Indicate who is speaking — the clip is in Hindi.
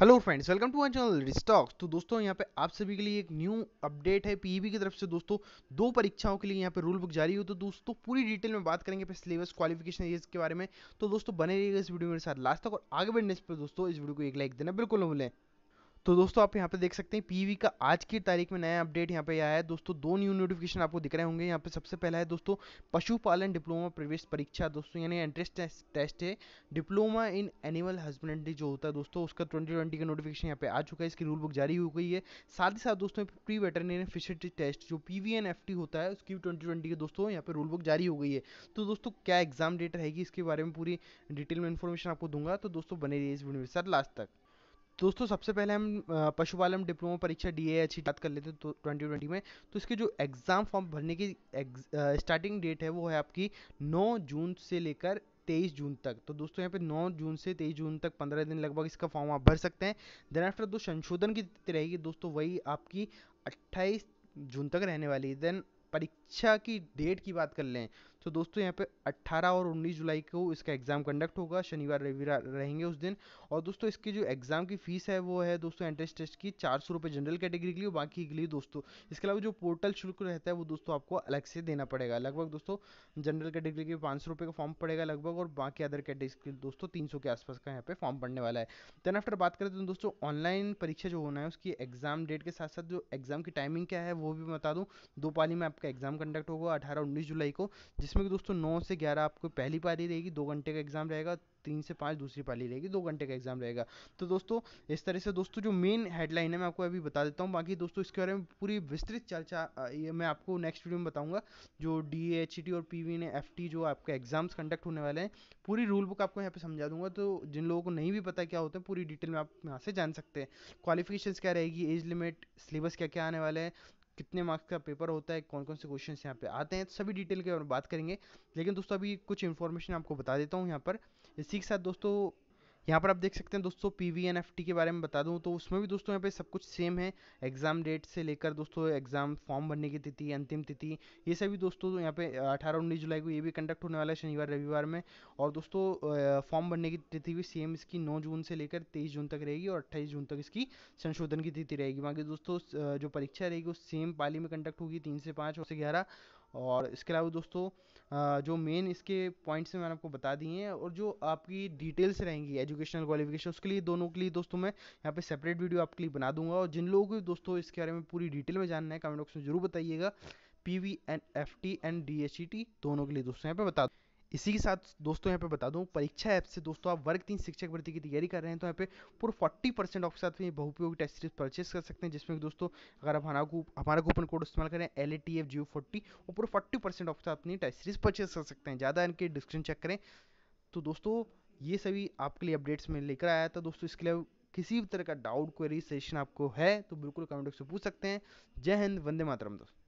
Speaker 1: hello friends welcome to my channel रिस्टॉक्स तो दोस्तों यहाँ पे आप सभी के लिए एक न्यू अपडेट है पीईबी e की तरफ से दोस्तों दो परीक्षाओं के लिए यहाँ पे रूल बुक जारी हुई तो दोस्तों पूरी डिटेल में बात करेंगे पे सिलेबस क्वालिफिकेशन एज के बारे में तो दोस्तों बने रहिएगा इस वीडियो मेरे साथ लास्ट तक और आगे बढ़ने पर दोस्तों इस वीडियो को एक लाइक देना बिल्कुल ना भूलें तो दोस्तों आप यहाँ पे देख सकते हैं पीवी का आज की तारीख में नया अपडेट यहाँ पे आया है दोस्तों दो न्यू नोटिफिकेशन आपको दिख रहे होंगे यहाँ पे सबसे पहला है दोस्तों पशुपालन डिप्लोमा प्रवेश परीक्षा दोस्तों यानी एंट्रेंस टेस्ट है डिप्लोमा इन एनिमल हस्बेंड्री जो होता है दोस्तों उसका ट्वेंटी ट्वेंटी का नोटिफिकेशन यहाँ पे आ चुका है इसकी रूल बुक जारी हो गई है साथ ही साथ दोस्तों प्री वेटरनरी फिशरी टेस्ट जो P V N F T होता है उसकी ट्वेंटी ट्वेंटी के दोस्तों यहाँ पे रूल बुक जारी हो गई है तो दोस्तों क्या एग्जाम डेट रहेगी इसके बारे में पूरी डिटेल में इन्फॉर्मेशन आपको दूंगा तो दोस्तों बने है इस वीडियो में सर लास्ट तक दोस्तों सबसे पहले हम पशुपालन डिप्लोमा परीक्षा डी ए की बात कर लेते हैं ट्वेंटी तो ट्वेंटी में तो इसके जो एग्ज़ाम फॉर्म भरने की स्टार्टिंग डेट है वो है आपकी 9 जून से लेकर 23 जून तक तो दोस्तों यहाँ पे 9 जून से 23 जून तक 15 दिन लगभग इसका फॉर्म आप भर सकते हैं देन आफ्टर दो संशोधन की रहेगी दोस्तों वही आपकी 28 जून तक रहने वाली है देन परीक्षा की डेट की बात कर लें तो दोस्तों यहाँ पे 18 और 19 जुलाई को इसका एग्ज़ाम कंडक्ट होगा शनिवार रविवार रहेंगे उस दिन और दोस्तों इसकी जो एग्ज़ाम की फीस है वो है दोस्तों एंट्रेंस टेस्ट की चार सौ रुपये जनरल कैटेगरी के लिए बाकी के लिए दोस्तों इसके अलावा जो पोर्टल शुल्क रहता है वो दोस्तों आपको अलग से देना पड़ेगा लगभग दोस्तों जनरल कैटेगरी के पाँच सौ का फॉर्म पड़ेगा लगभग और बाकी अदर कैटेगरी दोस्तों तीन के आसपास का यहाँ पे फॉर्म पड़ने वाला है देन आफ्टर बात करें तो दोस्तों ऑनलाइन परीक्षा जो होना है उसकी एग्ज़ाम डेट के साथ साथ जो एग्ज़ाम की टाइमिंग क्या है वो भी बता दूँ दो पाली में आपका एग्ज़ाम कंडक्ट होगा अठारह उन्नीस जुलाई को जिस जिसमें कि दोस्तों नौ से ग्यारह आपको पहली पारी रहेगी दो घंटे का एग्ज़ाम रहेगा तीन से पाँच दूसरी पाली रहेगी दो घंटे का एग्जाम रहेगा तो दोस्तों इस तरह से दोस्तों जो मेन हेडलाइन है मैं आपको अभी बता देता हूँ बाकी दोस्तों इसके बारे में पूरी विस्तृत चर्चा ये मैं आपको नेक्स्ट वीडियो में बताऊँगा जो डी एच टी और P V N F T जो आपके एग्जाम्स कंडक्ट होने वाले हैं पूरी रूल बुक आपको यहाँ पर समझा दूंगा तो जिन लोगों को नहीं भी पता क्या होता है पूरी डिटेल में आप यहाँ से जान सकते हैं क्वालिफिकेशन क्या रहेगी एज लिमिट सिलेबस क्या क्या आने वाले हैं कितने मार्क्स का पेपर होता है कौन कौन से क्वेश्चन यहाँ पे आते हैं तो सभी डिटेल के बारे में बात करेंगे लेकिन दोस्तों अभी कुछ इन्फॉर्मेशन आपको बता देता हूँ यहाँ पर इसी के साथ दोस्तों यहाँ पर आप देख सकते हैं दोस्तों P V N F T के बारे में बता दूँ तो उसमें भी दोस्तों यहाँ पे सब कुछ सेम है एग्ज़ाम डेट से लेकर दोस्तों एग्ज़ाम फॉर्म भरने की तिथि अंतिम तिथि ये सभी दोस्तों यहाँ पे अठारह उन्नीस जुलाई को ये भी कंडक्ट होने वाला है शनिवार रविवार में और दोस्तों फॉर्म भरने की तिथि भी सेम इसकी नौ जून से लेकर तेईस जून तक रहेगी और अट्ठाईस जून तक इसकी संशोधन की तिथि रहेगी बाकी दोस्तों जो परीक्षा रहेगी वो सेम पाली में कंडक्ट होगी तीन से पाँच और से ग्यारह और इसके अलावा दोस्तों जो मेन इसके पॉइंट्स हैं मैंने आपको बता दिए हैं और जो आपकी डिटेल्स रहेंगी एजुकेशनल क्वालिफिकेशन उसके लिए दोनों के लिए दोस्तों मैं यहाँ पे सेपरेट वीडियो आपके लिए बना दूंगा और जिन लोगों को दोस्तों इसके बारे में पूरी डिटेल में जानना है कमेंट बॉक्स में जरूर बताइएगा P V N F T and D H E T दोनों के लिए दोस्तों यहाँ पे बता दूँ इसी के साथ दोस्तों यहाँ पे बता दूँ परीक्षा ऐप से दोस्तों आप वर्ग तीन शिक्षक भर्ती की तैयारी कर रहे हैं तो यहाँ पे पूरा फोर्टी परसेंट ऑफ के साथ में बहुपयोगी टेस्ट सीरीज परचेस कर सकते हैं जिसमें दोस्तों अगर आप हमारा हमारा कूपन कोड इस्तेमाल करें L A T F Jio forty वो पूरा फोर्टी परसेंट ऑफ के साथ अपनी टेस्ट सीरीज परचेस कर सकते हैं ज़्यादा इनके डिस्क्रिप्शन चेक करें तो दोस्तों ये सभी आपके लिए अपडेट्स में लेकर आया था दोस्तों इसके लिए किसी भी तरह का डाउट क्वेरी सेशन आपको है तो बिल्कुल कमेंट बॉक्स में पूछ सकते हैं जय हिंद वंदे मातरम दोस्तों